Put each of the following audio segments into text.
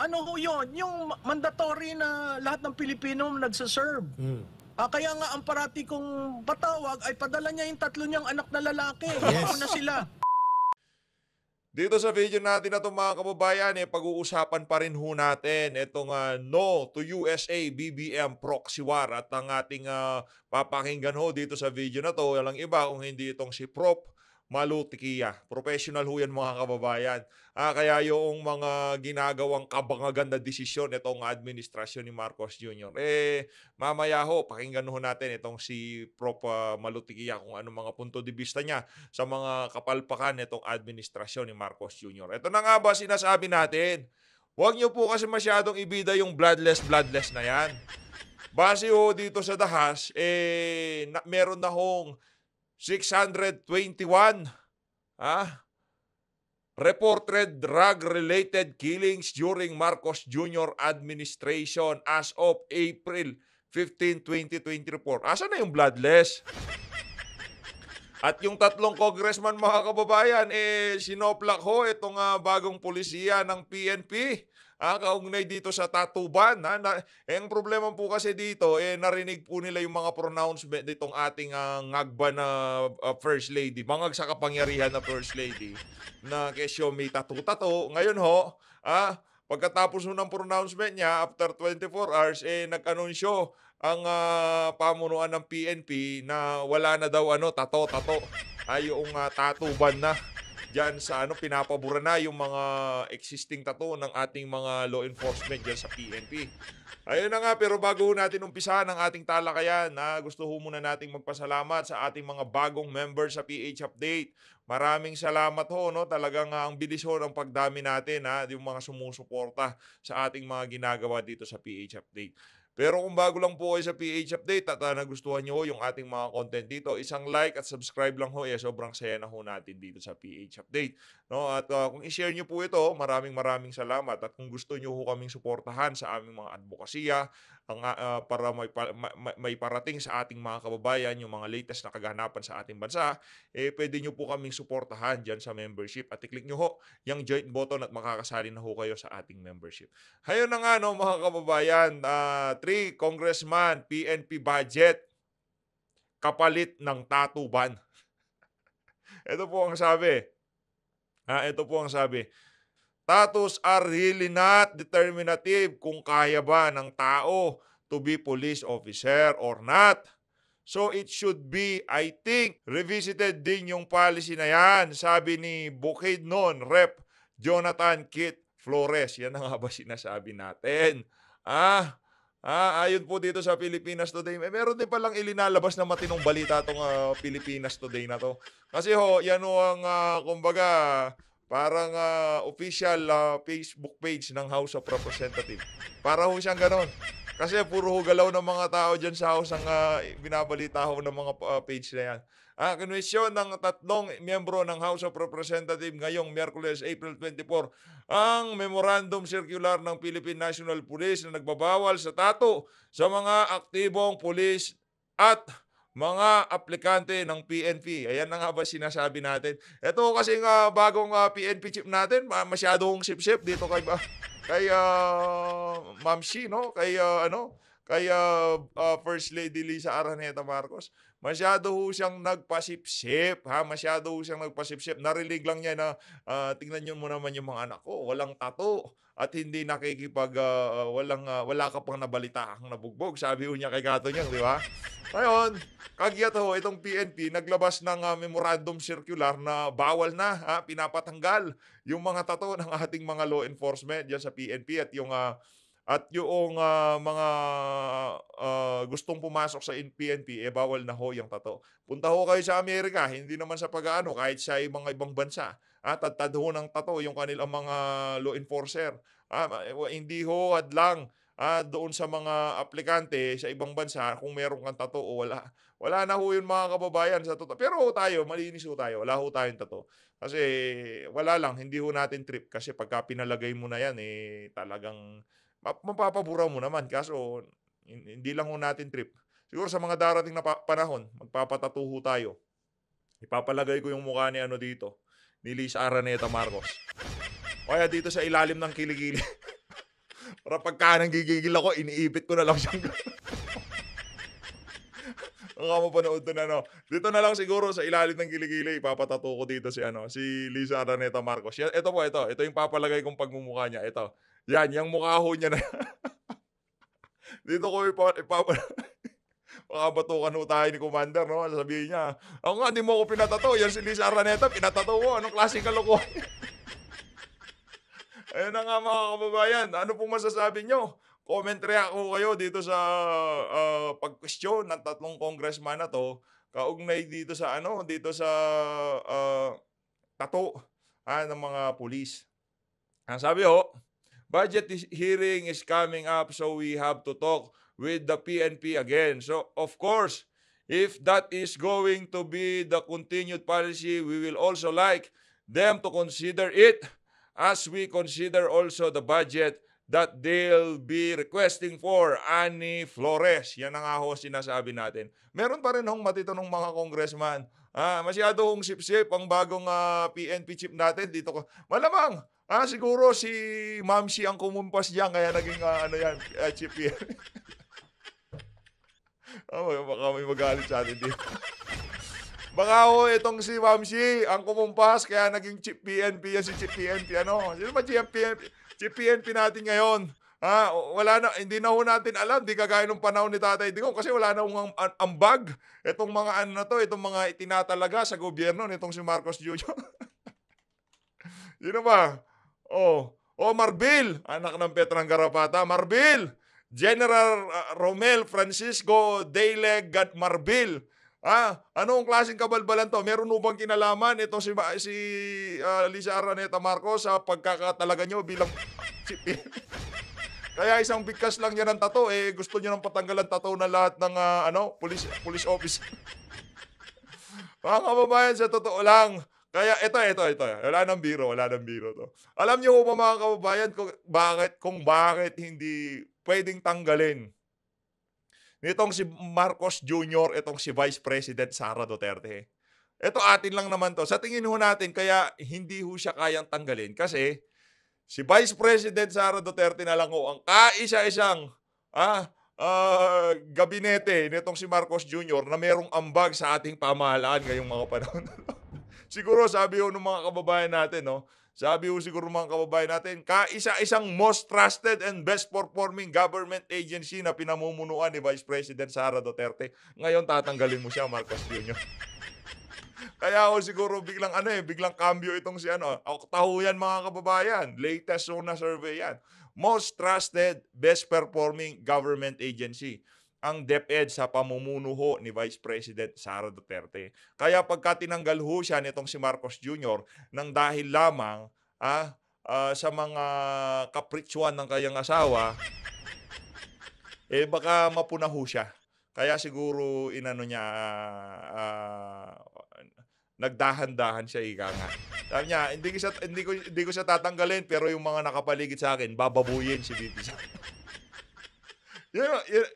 ano ho yun? Yung mandatory na lahat ng Pilipino nagsaserve. Mm. Ah, kaya nga ang parati kong patawag ay padala niya yung tatlo niyang anak na lalaki. Yes. na sila. Dito sa video natin na ito mga kababayan, eh, pag-uusapan pa rin ho natin itong uh, no to USA BBM proxy war at ang ating uh, papakinggan ho dito sa video na to, walang iba kung hindi itong si Prop malutikiya. Professional ho yan mga kababayan. Ah, kaya yung mga ginagawang kabangagan na desisyon itong administrasyon ni Marcos Jr. Eh, mamaya ho, pakinggan ho natin itong si Prof. Ah, malutikiya kung ano mga punto de vista niya sa mga kapalpakan itong administrasyon ni Marcos Jr. Ito na nga ba sinasabi natin? Huwag niyo po kasi masyadong ibida yung bloodless bloodless na yan. Base ho dito sa dahas, eh, na, meron na hong 621 ah, reported drug-related killings during Marcos Jr. administration as of April 15, 2024. Asa na yung bloodless? At yung tatlong congressman mga kababayan, eh, sinoplak ho itong uh, bagong polisiya ng PNP ah, kaugnay dito sa tatuban. Ha? Na, eh, ang problema po kasi dito, eh, narinig po nila yung mga pronouncement nitong ating uh, ngagba na uh, First Lady, bangag sa kapangyarihan na First Lady, na kesyo may tatu-tato. Ngayon ho, ah, pagkatapos ho ng pronouncement niya, after 24 hours, eh, nag-anunsyo ang uh, pamunuan ng PNP na wala na daw ano, tato-tato. Ay, yung uh, tatuban na diyan sa ano pinapabura na yung mga existing tato ng ating mga law enforcement diyan sa PNP. Ayun na nga pero bago ho natin umpisahan ang ating talakayan, na gusto ho muna nating magpasalamat sa ating mga bagong members sa PH Update. Maraming salamat ho, no? Talagang ah, ang bilis ho ng pagdami natin, ha? Yung mga sumusuporta sa ating mga ginagawa dito sa PH Update. Pero kung bago lang po kayo sa PH Update at uh, nagustuhan nyo yung ating mga content dito, isang like at subscribe lang ho. Eh, sobrang saya na ho natin dito sa PH Update. No? At uh, kung i-share nyo po ito, maraming maraming salamat. At kung gusto nyo ho kaming suportahan sa aming mga advokasya, ang uh, para may, may, may parating sa ating mga kababayan yung mga latest na kaganapan sa ating bansa, eh pwede niyo po kaming suportahan diyan sa membership at i-click niyo ho yung join button at makakasali na ho kayo sa ating membership. Hayo na nga no mga kababayan, 3 uh, ah, congressman, PNP budget, kapalit ng tatuban. ito po ang sabi. Ha, ito po ang sabi. Status are really not determinative kung kaya ba ng tao to be police officer or not. So it should be, I think, revisited din yung policy na yan, sabi ni Bukid noon, Rep. Jonathan Kit Flores. Yan na nga ba sinasabi natin? Ah, ah ayon po dito sa Pilipinas Today, eh, meron din palang ilinalabas na matinong balita itong uh, ah, Pilipinas Today na to. Kasi ho, yan ho ang, uh, kumbaga, Parang uh, official uh, Facebook page ng House of Representatives. Para ho siyang ganon. Kasi puro ho galaw ng mga tao dyan sa House ang uh, binabalita ho ng mga uh, page na yan. Ang konwensyon ng tatlong miyembro ng House of Representatives ngayong Miyerkules, April 24, ang Memorandum Circular ng Philippine National Police na nagbabawal sa tato sa mga aktibong pulis at mga aplikante ng PNP. Ayan na nga ba sinasabi natin. Ito kasi nga uh, bagong uh, ah, PNP chip natin, masyadong sip-sip dito kay ba kay uh, Ma'am Shi, no? Kay uh, ano? Kay uh, uh, First Lady Lisa Araneta Marcos. Masyado ho siyang nagpasipsip, ha? Masyado ho siyang nagpasipsip. Narilig lang niya na, uh, tingnan niyo mo naman yung mga anak ko, walang tato at hindi nakikipag, uh, walang, uh, wala ka pang nabalita ang nabugbog. Sabi ho niya kay Gato niya, di ba? Ngayon, kagyat ho, itong PNP naglabas ng uh, memorandum circular na bawal na, ha, pinapatanggal yung mga tato ng ating mga law enforcement dyan sa PNP at yung uh, at yung uh, mga uh, gustong pumasok sa PNP, eh bawal na ho yung tato. Punta ho kayo sa Amerika, hindi naman sa pag-ano, kahit sa mga ibang bansa. At ah, tatad ho ng tato yung kanilang mga law enforcer. Ah, eh, hindi ho adlang ah, doon sa mga aplikante sa ibang bansa kung meron kang tato o wala. Wala na ho yun mga kababayan sa totoo. Pero ho tayo, malinis ho tayo. Wala ho tayong tato. Kasi wala lang, hindi ho natin trip. Kasi pagka pinalagay mo na yan, eh talagang mapapabura mo naman. Kaso, hindi lang ho natin trip. Siguro sa mga darating na panahon, magpapatatuho tayo. Ipapalagay ko yung mukha ni ano dito, ni Liz Araneta Marcos. O kaya dito sa ilalim ng kiligili. Para pagka nang gigigil ako, iniipit ko na lang siyang Ang kamo panood to na no. Dito na lang siguro sa ilalim ng kiligili, ipapatato ko dito si ano, si Lisa Araneta Marcos. Ito po, ito. Ito yung papalagay kong pagmumukha niya. Ito. Yan, yung mukha ho niya na. Dito ko ipa, ipa, Makabatukan ho tayo ni Commander, no? Sabihin niya, ako nga, di mo ako pinatato. Yan si Liz Araneta, pinatato mo. Anong klaseng kalokohan? Ayun na nga mga kababayan, ano pong masasabi nyo? Comment react ko kayo dito sa uh, pag-question ng tatlong congressman na to kaugnay dito sa ano, dito sa uh, tato ah, ng mga pulis. Ang sabi ho, budget hearing is coming up so we have to talk with the PNP again. So of course, if that is going to be the continued policy, we will also like them to consider it as we consider also the budget that they'll be requesting for Ani Flores. Yan ang ho sinasabi natin. Meron pa rin hong matitanong mga congressman. Ah, masyado hong sip-sip ang bagong uh, ah, PNP chip natin dito. Malamang Ah, siguro si Mamsi ang kumumpas diyan kaya naging uh, ano yan, uh, chip yan. oh, baka may magalit sa atin dito. Baka ho, oh, itong si Mamsi ang kumumpas kaya naging chip PNP yan si chip PNP. Ano? Sino ba chip PNP, chip PNP natin ngayon? Ha, wala na, hindi na ho natin alam, di kagaya nung panahon ni Tatay Digong kasi wala na ang, ang ambag itong mga ano na to, itong mga itinatalaga sa gobyerno nitong si Marcos Jr. Yun ba? Oh, oh Marbil, anak ng Petrang Garapata, Marbil. General ah, Romel Francisco Dayleg at Marbil. Ah, anong klaseng kabalbalan to? Meron ubang kinalaman ito si si uh, Lisa Araneta Marcos sa pagkakatalaga nyo bilang Kaya isang bigkas lang yan ang tato eh gusto niyo ng patanggalan tato na lahat ng uh, ano, police police officer. Mga kababayan, sa totoo lang, kaya ito, ito, ito. Wala nang biro, wala nang biro to. Alam niyo po mga kababayan kung bakit, kung bakit hindi pwedeng tanggalin nitong si Marcos Jr., itong si Vice President Sara Duterte. Ito atin lang naman to. Sa tingin ho natin, kaya hindi ho siya kayang tanggalin kasi si Vice President Sara Duterte na lang ho ang kaisa-isang ah, uh, gabinete nitong si Marcos Jr. na merong ambag sa ating pamahalaan ngayong mga panahon siguro sabi ho ng mga kababayan natin, no? Sabi ho siguro mga kababayan natin, kaisa-isang most trusted and best performing government agency na pinamumunuan ni Vice President Sara Duterte. Ngayon tatanggalin mo siya, Marcos Jr. Kaya ako siguro biglang ano eh, biglang cambio itong si ano. Oktaho yan mga kababayan. Latest Sona survey yan. Most trusted, best performing government agency ang DepEd sa pamumuno ni Vice President Sara Duterte. Kaya pagka tinanggal ho siya nitong si Marcos Jr. nang dahil lamang ah, uh, sa mga kapritsuan ng kanyang asawa, eh baka mapuna ho siya. Kaya siguro inano niya uh, uh, nagdahan-dahan siya ika nga. Sabi niya, hindi ko siya, hindi ko hindi ko siya tatanggalin pero yung mga nakapaligid sa akin bababuyin si Bibi. you know, you know,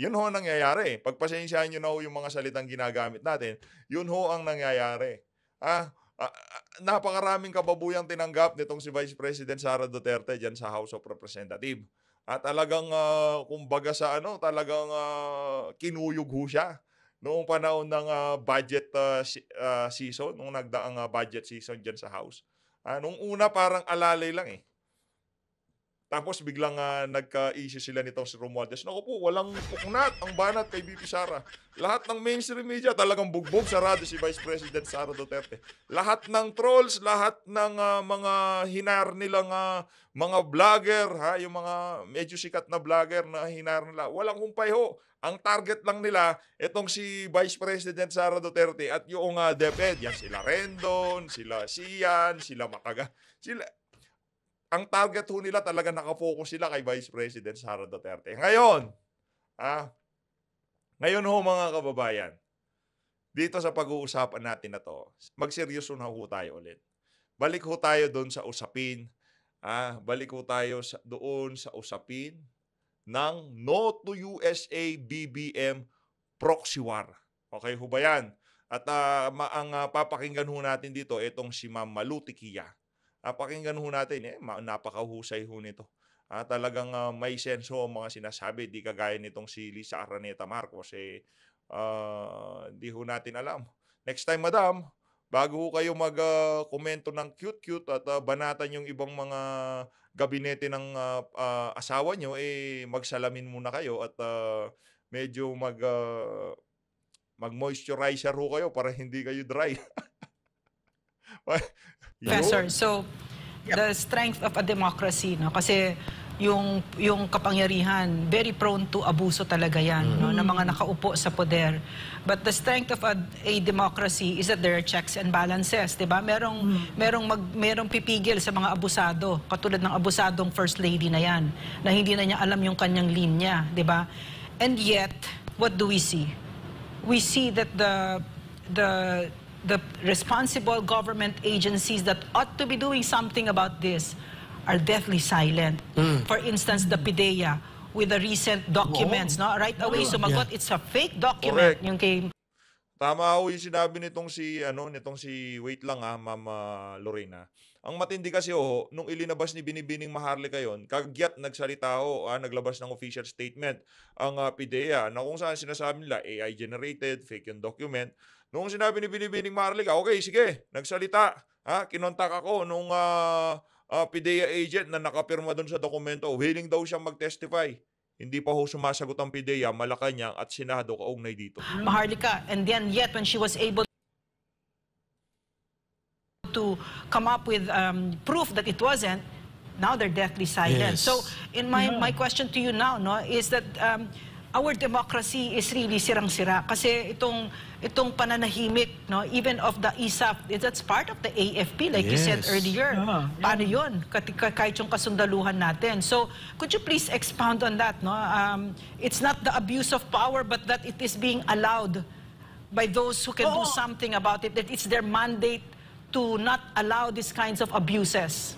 yun ho ang nangyayari. Pagpasensyahan nyo na ho yung mga salitang ginagamit natin, yun ho ang nangyayari. Ah, ah, napakaraming kababuyang tinanggap nitong si Vice President Sara Duterte dyan sa House of Representatives. At talagang, ah, kumbaga sa ano, talagang ah, kinuyog ho siya noong panahon ng ah, budget ah, si- ah, season, nung nagdaang ah, budget season dyan sa House. Ah, nung una parang alalay lang eh. Tapos biglang uh, nagka-issue sila nitong si Romualdez. Naku po, walang puknat ang banat kay BP Sara. Lahat ng mainstream media talagang bugbog sa radyo si Vice President Sara Duterte. Lahat ng trolls, lahat ng uh, mga hinar nilang uh, mga vlogger, ha, yung mga medyo sikat na vlogger na hinar nila, walang humpay ho. Ang target lang nila, itong si Vice President Sara Duterte at yung uh, DepEd, yan sila Rendon, sila Sian, sila Makaga, sila ang target ho nila talaga nakafocus sila kay Vice President Sara Duterte. Ngayon, ah, ngayon ho mga kababayan, dito sa pag-uusapan natin na to, magseryoso na ho tayo ulit. Balik ho tayo doon sa usapin, ah, balik ho tayo sa, doon sa usapin ng No to USA BBM proxy war. Okay ho ba yan? At uh, ang uh, papakinggan ho natin dito, itong si Ma'am Malutikia Uh, pakinggan ho natin, eh, napakahusay ho nito. Uh, talagang uh, may senso ang mga sinasabi, di kagaya nitong si Lisa Araneta Marcos, eh, uh, di ho natin alam. Next time, madam, bago ho kayo mag-komento uh, ng cute-cute at uh, banatan yung ibang mga gabinete ng uh, uh, asawa nyo, eh, magsalamin muna kayo at uh, medyo mag... Uh, mag-moisturizer ho kayo para hindi kayo dry. Professor, so yep. the strength of a democracy, no? kasi yung yung kapangyarihan very prone to abuso talaga yan mm. no ng mga nakaupo sa poder but the strength of a, a democracy is that there are checks and balances 'di ba merong mm. merong mag merong pipigil sa mga abusado katulad ng abusadong first lady na yan na hindi na niya alam yung kanyang linya 'di ba and yet what do we see we see that the the the responsible government agencies that ought to be doing something about this are deathly silent. Mm. For instance, the PIDEA with the recent documents, no? Right away sumagot, yeah. it's a fake document Correct. yung kay Tama ho yung sinabi nitong si ano nitong si wait lang ah Ma'am ah, Lorena. Ang matindi kasi ho nung ilinabas ni Binibining Maharlika yon, kagyat nagsalita ho ah, naglabas ng official statement ang uh, PIDEA na kung saan sinasabi nila AI generated, fake yung document. Nung sinabi ni Binibining Marlica, ah, okay, sige, nagsalita. Ha? Kinontak ako nung uh, ah, uh, ah, PIDEA agent na nakapirma doon sa dokumento. Willing daw siyang mag-testify. Hindi pa ho sumasagot ang PIDEA, Malacanang at Senado kaugnay dito. Maharlika, and then yet when she was able to come up with um, proof that it wasn't, now they're deathly silent. Yes. So in my, mm my question to you now no, is that... Um, our democracy is really sirang-sira kasi itong itong pananahimik no even of the ISAF e that's part of the AFP like yes. you said earlier yeah, yeah. paano yun kahit yung kasundaluhan natin so could you please expound on that no um, it's not the abuse of power but that it is being allowed by those who can oh. do something about it that it's their mandate to not allow these kinds of abuses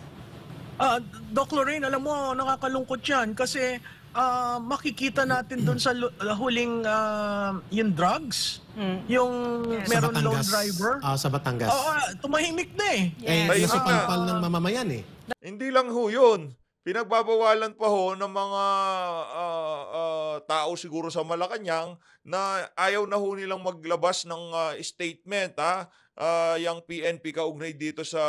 uh, Doc Lorraine alam mo nakakalungkot yan kasi uh, makikita natin doon sa ah, huling uh, yung drugs, mm. yung yes. meron loan driver. Uh, sa Batangas. Oo, uh, tumahimik na eh. eh yes. Eh, nasa pampal ng mamamayan eh. Hindi lang ho yun. Pinagbabawalan pa ho ng mga uh, uh, tao siguro sa Malacanang na ayaw na ho nilang maglabas ng uh, statement ha, uh, yung PNP kaugnay dito sa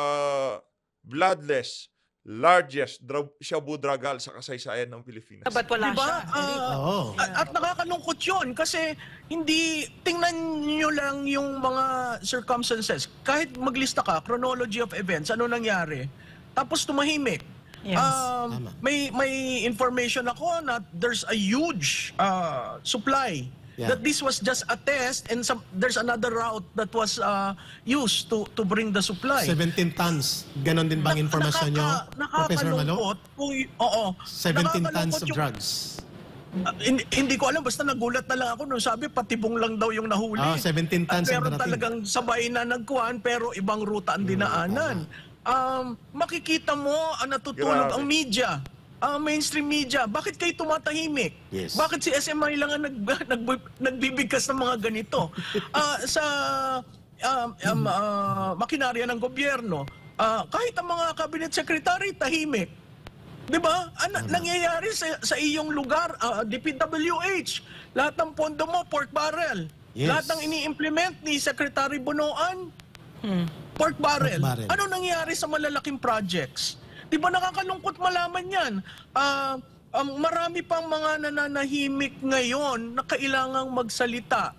bloodless largest dra- shabu dragal sa kasaysayan ng Pilipinas. Dapat wala diba? siya. Ah, Oo. at, at nakakalungkot yun kasi hindi, tingnan nyo lang yung mga circumstances. Kahit maglista ka, chronology of events, ano nangyari, tapos tumahimik. Yes. Um, may, may information ako na there's a huge uh, supply Yeah. That this was just a test and some, there's another route that was uh, used to to bring the supply. 17 tons. Ganon din bang information nyo, Professor Malo? Kung, oo. 17 tons of drugs. Uh, ah, hindi, hindi ko alam basta nagulat na lang ako nung sabi patibong lang daw yung nahuli. Oh, ah, 17 tons pero talagang sabay na nagkuhan pero ibang ruta ang hmm, dinaanan. Um, makikita mo ang ah, natutulog ang media ah, mainstream media, bakit kayo tumatahimik? Yes. Bakit si SMI lang ang nag, nag, nagbibigkas ng mga ganito? ah, sa um, um, ah, makinarya ng gobyerno, ah, kahit ang mga cabinet secretary, tahimik. Di ba? Ano, nangyayari sa, sa iyong lugar, ah, DPWH, lahat ng pondo mo, pork barrel. Yes. Lahat ng ini-implement ni Secretary Bonoan, hmm. pork barrel. barrel. Ano nangyari sa malalaking projects? Di ba nakakalungkot malaman yan? Uh, um, marami pang mga nananahimik ngayon na kailangang magsalita.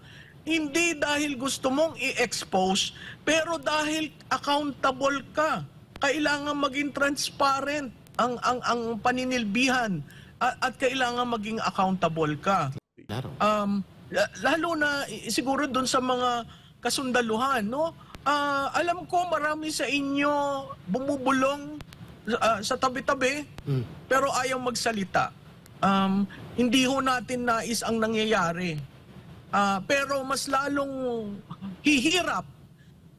Hindi dahil gusto mong i-expose, pero dahil accountable ka. Kailangan maging transparent ang ang ang paninilbihan at, at kailangan maging accountable ka. Um lalo na eh, siguro doon sa mga kasundaluhan, no? Uh, alam ko marami sa inyo bumubulong Ah, sa tabi-tabi, mm. pero ayaw magsalita. Um, hindi ho natin nais ang nangyayari. Uh, pero mas lalong hihirap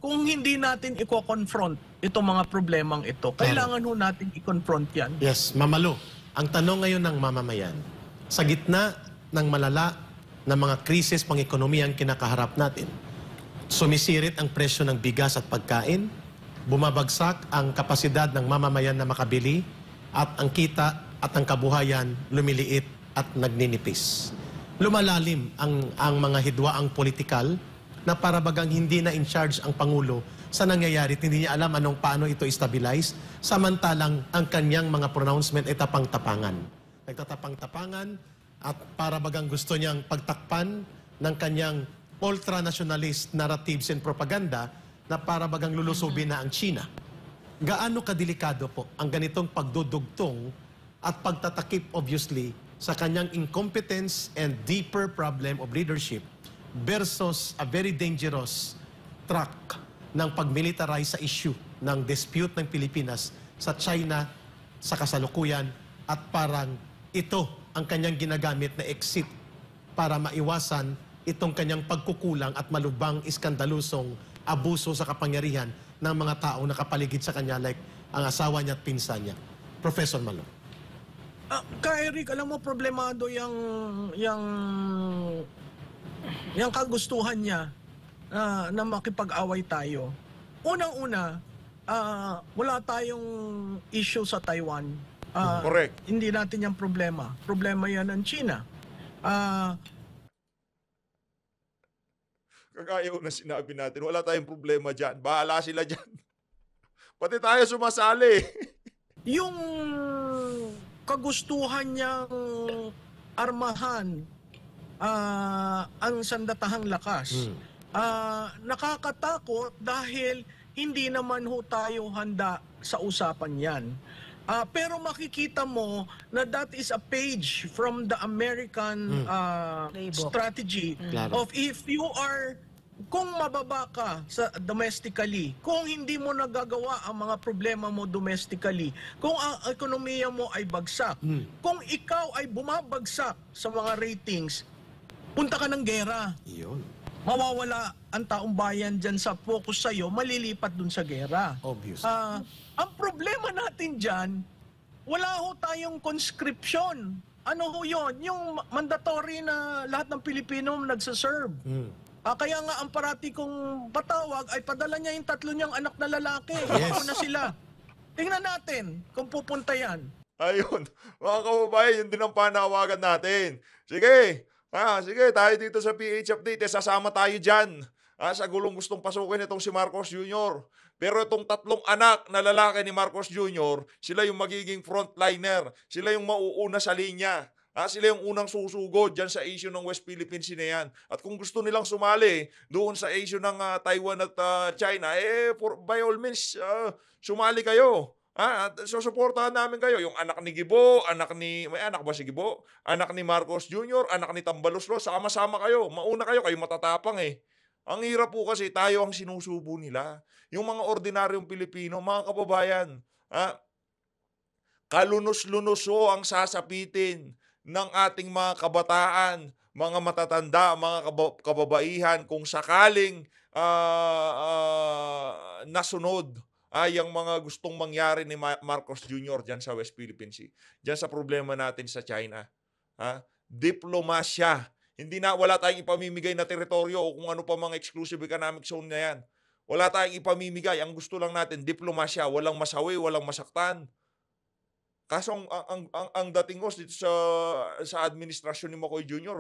kung hindi natin i-confront itong mga problemang ito. Kailangan ho natin i-confront yan. Yes, Mamalo. Ang tanong ngayon ng mamamayan, sa gitna ng malala na mga krisis pang ekonomiya ang kinakaharap natin, sumisirit ang presyo ng bigas at pagkain, bumabagsak ang kapasidad ng mamamayan na makabili at ang kita at ang kabuhayan lumiliit at nagninipis. Lumalalim ang, ang mga hidwaang politikal na para bagang hindi na in charge ang Pangulo sa nangyayari. Hindi niya alam anong paano ito stabilize samantalang ang kanyang mga pronouncement ay tapang-tapangan. Nagtatapang-tapangan at para bagang gusto niyang pagtakpan ng kanyang ultranationalist narratives and propaganda na para bagang lulusubin na ang China. Gaano kadelikado po ang ganitong pagdudugtong at pagtatakip obviously sa kanyang incompetence and deeper problem of leadership versus a very dangerous track ng pagmilitarize sa issue ng dispute ng Pilipinas sa China sa kasalukuyan at parang ito ang kanyang ginagamit na exit para maiwasan itong kanyang pagkukulang at malubang iskandalusong abuso sa kapangyarihan ng mga taong nakapaligid sa kanya like ang asawa niya at pinsan niya. Professor Malo. Ah, kay Rick, alam mo problemado yung yung yung kagustuhan niya uh, na makipag-away tayo. Unang-una, uh, wala tayong issue sa Taiwan. Uh, Correct. Hindi natin yung problema. Problema yan ng China. Uh, Kakayaw na sinabi natin. Wala tayong problema dyan. Bahala sila dyan. Pati tayo sumasali. yung kagustuhan niyang armahan uh, ang sandatahang lakas, hmm. uh, nakakatakot dahil hindi naman ho tayo handa sa usapan yan. Uh, pero makikita mo na that is a page from the American mm. uh, strategy mm. of if you are kung mababa ka sa domestically, kung hindi mo nagagawa ang mga problema mo domestically, kung ang ekonomiya mo ay bagsak, mm. kung ikaw ay bumabagsak sa mga ratings, punta ka ng gera. Iyon. Mawawala ang taong bayan dyan sa focus sa'yo, malilipat dun sa gera. Obvious. Uh, ang problema natin dyan, wala ho tayong conscription. Ano ho yun? Yung mandatory na lahat ng Pilipino nagsaserve. Mm. Ah, kaya nga ang parati kong patawag ay padala niya yung tatlo niyang anak na lalaki. Yes. na sila. Tingnan natin kung pupunta yan. Ayun, mga kababayan, yun din ang panawagan natin. Sige, ah, sige, tayo dito sa PH Update, eh, sasama tayo dyan. Ah, sa gulong gustong pasukin itong si Marcos Jr. Pero itong tatlong anak na lalaki ni Marcos Jr., sila yung magiging frontliner. Sila yung mauuna sa linya. Ha, ah, sila yung unang susugo dyan sa issue ng West Philippine Sea na yan. At kung gusto nilang sumali doon sa issue ng uh, Taiwan at uh, China, eh, for, by all means, uh, sumali kayo. Ha? At susuportahan namin kayo. Yung anak ni Gibo, anak ni... May anak ba si Gibo? Anak ni Marcos Jr., anak ni Tambaloslo. Sama-sama kayo. Mauna kayo. Kayo matatapang eh. Ang hirap po kasi tayo ang sinusubo nila. Yung mga ordinaryong Pilipino, mga kababayan, ha? kalunos lunos ang sasapitin ng ating mga kabataan, mga matatanda, mga kababaihan kung sakaling uh, uh, nasunod ay ah, ang mga gustong mangyari ni Marcos Jr. dyan sa West Philippine Sea. Dyan sa problema natin sa China. Ha? Diplomasya. Hindi na, wala tayong ipamimigay na teritoryo o kung ano pa mga exclusive economic zone na yan. Wala tayong ipamimigay. Ang gusto lang natin, diplomasya. Walang masawi, walang masaktan. Kaso ang, ang, ang, ang dating ko dito sa, sa administrasyon ni Makoy Jr.,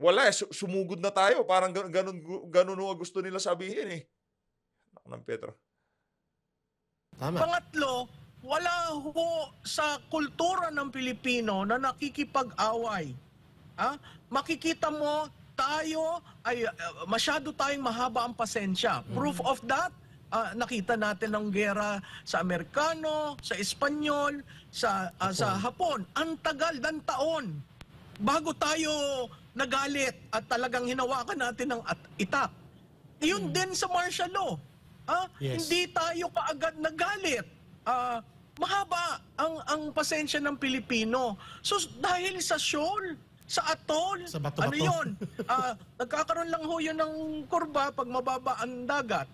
wala eh, sumugod na tayo. Parang ganun, ganun nga gusto nila sabihin eh. Ako ng Petro. Tama. Pangatlo, wala ho sa kultura ng Pilipino na nakikipag-away. Ha? Makikita mo, tayo ay eh, masyado tayong mahaba ang pasensya. Proof mm. of that, uh, nakita natin ang gera sa Amerikano, sa Espanyol, sa uh, Hapon. sa Hapon. Ang tagal ng taon bago tayo nagalit at talagang hinawakan natin ng at itak. Iyon hmm. din sa martial law. Ha? Yes. Hindi tayo kaagad nagalit. Uh, mahaba ang ang pasensya ng Pilipino. So dahil sa shoal, sa atol, sa bato -bato. ano yun? Uh, nagkakaroon lang ho 'yon ng kurba pag mababa ang dagat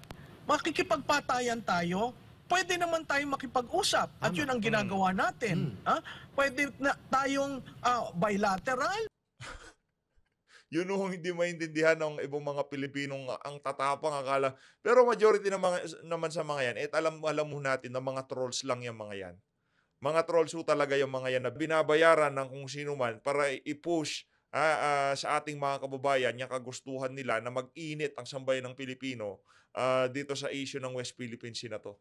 makikipagpatayan tayo, pwede naman tayong makipag-usap. At yun ang ginagawa mm. natin. Mm. Ha? Pwede na tayong uh, bilateral. yun know, hindi maintindihan ng ibang mga Pilipinong ang tatapang akala. Pero majority ng mga, naman sa mga yan, eh, alam, alam mo natin na mga trolls lang yung mga yan. Mga trolls ho talaga yung mga yan na binabayaran ng kung sino man para i-push uh, uh, sa ating mga kababayan yung kagustuhan nila na mag-init ang sambayan ng Pilipino uh, dito sa issue ng West Philippine Sea na to.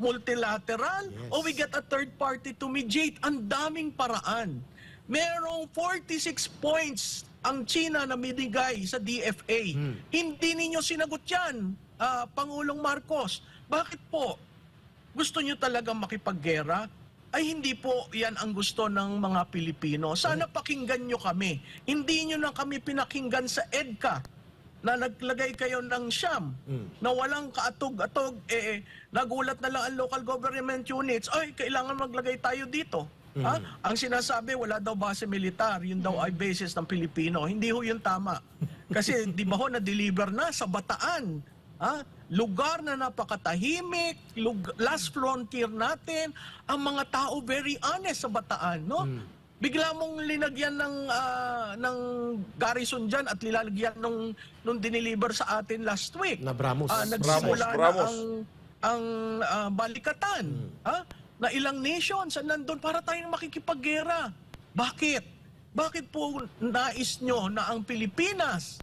Multilateral? Yes. O we get a third party to mediate? Ang daming paraan. Merong 46 points ang China na binigay sa DFA. Hmm. Hindi ninyo sinagot yan, uh, Pangulong Marcos. Bakit po? Gusto nyo talaga makipaggera? ay hindi po yan ang gusto ng mga Pilipino. Sana pakinggan nyo kami. Hindi nyo na kami pinakinggan sa EDCA na naglagay kayo ng siyam hmm. na walang kaatog-atog, eh, eh, nagulat na lang ang local government units, ay, kailangan maglagay tayo dito. Mm. Ang sinasabi, wala daw base militar, yun daw ay hmm. basis ng Pilipino. Hindi ho yun tama. Kasi di ba ho, na-deliver na sa bataan Ha? Lugar na napakatahimik, lug- last frontier natin, ang mga tao very honest sa Bataan, no? Mm. Bigla mong linagyan ng uh, ng garrison diyan at nilalagyan nung nung dineliver sa atin last week. Na Bramos. Uh, nagsimula Bramos, Bramos. ang ang uh, balikatan, mm. ha? Na ilang nations ang nandoon para tayong makikipaggera. Bakit? Bakit po nais nyo na ang Pilipinas,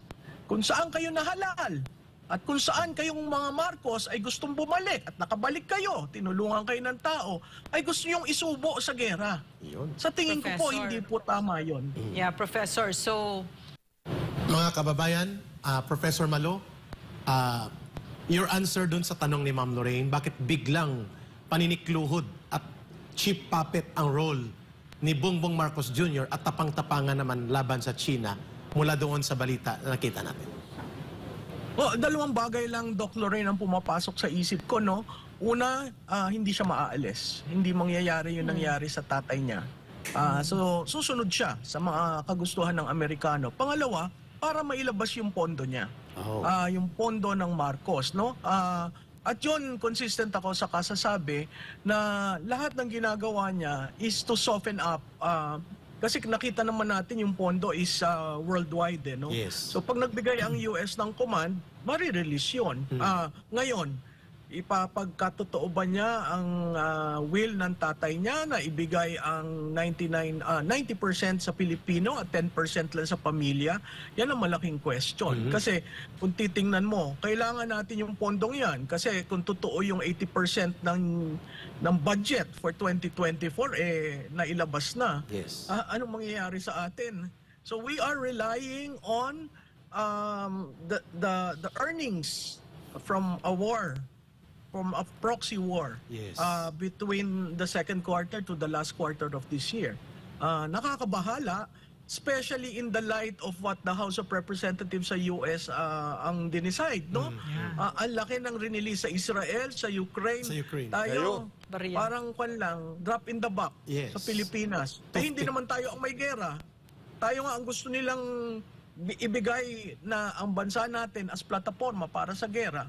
kung saan kayo nahalal, at kung saan kayong mga Marcos ay gustong bumalik at nakabalik kayo, tinulungan kayo ng tao, ay gusto niyong isubo sa gera. Yun. Sa tingin professor. ko po, hindi po tama yon. Yeah, Professor. So... Mga kababayan, uh, Professor Malo, uh, your answer dun sa tanong ni Ma'am Lorraine, bakit biglang paninikluhod at cheap puppet ang role ni Bongbong Marcos Jr. at tapang-tapangan naman laban sa China mula doon sa balita na nakita natin. Oh, dalawang bagay lang, Doc Lorraine, ang pumapasok sa isip ko, no? Una, uh, hindi siya maaalis. Hindi mangyayari yung hmm. nangyari sa tatay niya. Uh, so, susunod siya sa mga kagustuhan ng Amerikano. Pangalawa, para mailabas yung pondo niya. Oh. Uh, yung pondo ng Marcos, no? Uh, at yun, consistent ako sa kasasabi na lahat ng ginagawa niya is to soften up uh, kasi nakita naman natin yung pondo is uh, worldwide. Eh, no? Yes. So pag nagbigay ang US ng command, marirelease yun. Mm. Uh, ngayon, ipapagkatotoo ba niya ang uh, will ng tatay niya na ibigay ang 99 uh, 90% sa Pilipino at 10% lang sa pamilya? Yan ang malaking question. Mm-hmm. Kasi kung titingnan mo, kailangan natin yung pondong 'yan kasi kung totoo yung 80% ng ng budget for 2024 eh nailabas na. Yes. Uh, anong mangyayari sa atin? So we are relying on um, the, the the earnings from a war from a proxy war yes. uh, between the second quarter to the last quarter of this year. Uh, nakakabahala, especially in the light of what the House of Representatives sa US uh, ang dinicide. No? Mm. Yeah. Uh, ang laki ng rinilis sa Israel, sa Ukraine. Sa Ukraine. Tayo, Kayo. parang kwan lang, drop in the buck yes. sa Pilipinas. Eh, hindi naman tayo ang may gera. Tayo nga ang gusto nilang ibigay na ang bansa natin as plataforma para sa gera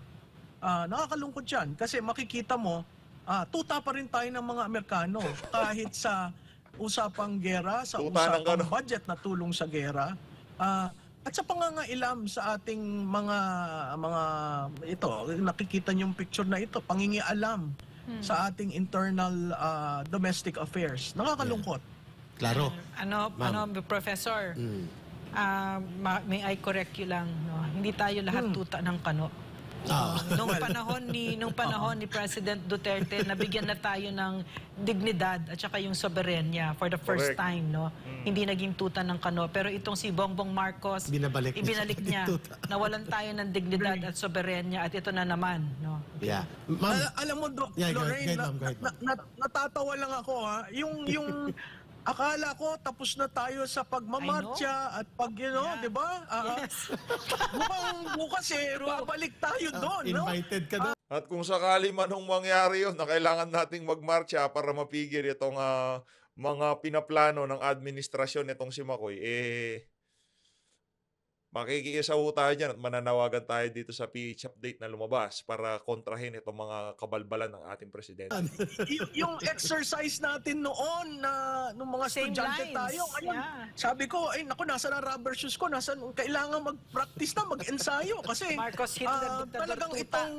uh, nakakalungkot yan kasi makikita mo, uh, tuta pa rin tayo ng mga Amerikano kahit sa usapang gera, sa tuta usapang ng ano? budget na tulong sa gera. Uh, at sa pangangailam sa ating mga mga ito, nakikita niyo yung picture na ito, pangingialam hmm. sa ating internal uh, domestic affairs. Nakakalungkot. Yeah. Klaro. Ano, ano, professor, mm. uh, may I correct you lang. No? Hindi tayo lahat hmm. tuta ng kano. Oh. nung panahon ni nung panahon ni President Duterte, nabigyan na tayo ng dignidad at saka yung soberenya for the first Correct. time, no? Mm. Hindi naging tuta ng kano, pero itong si Bongbong Marcos, binabalik ibinalik niya. Nawalan tayo ng dignidad at soberenya at ito na naman, no? Yeah. Al alam mo, Dr. Yeah, Lorraine, guide, guide, guide, na, na, na, natatawa lang ako ha. Yung yung Akala ko tapos na tayo sa pagmamartsa at pag you know, Yeah. 'di ba? Ah, ah. mukhang bukas eh babalik tayo ah, doon, no? Invited ka doon. At kung sakali man hong mangyari 'yon, na kailangan nating magmartsa para mapigil itong ah, mga pinaplano ng administrasyon nitong si Makoy, eh, Makikiisa ho tayo dyan at mananawagan tayo dito sa PH update na lumabas para kontrahin itong mga kabalbalan ng ating presidente. Ano? y- yung exercise natin noon na nung mga Same estudyante tayo, ayun, Yeah. sabi ko, ay nako nasa na rubber shoes ko, nasa, kailangan mag-practice na, mag-ensayo kasi Marcos hit the- ah, talagang itong,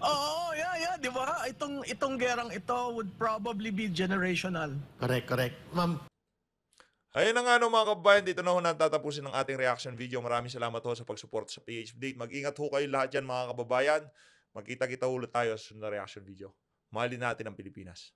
oo, yeah, yeah, di ba? Itong, itong gerang ito would probably be generational. Correct, correct. Ma'am, Ayun na nga no mga kabayan, dito na ho na tatapusin ang ating reaction video. Maraming salamat ho sa pagsuporta sa PH Update. Mag-ingat ho kayo lahat yan mga kababayan. Magkita-kita ulit tayo sa na reaction video. Mahalin natin ang Pilipinas.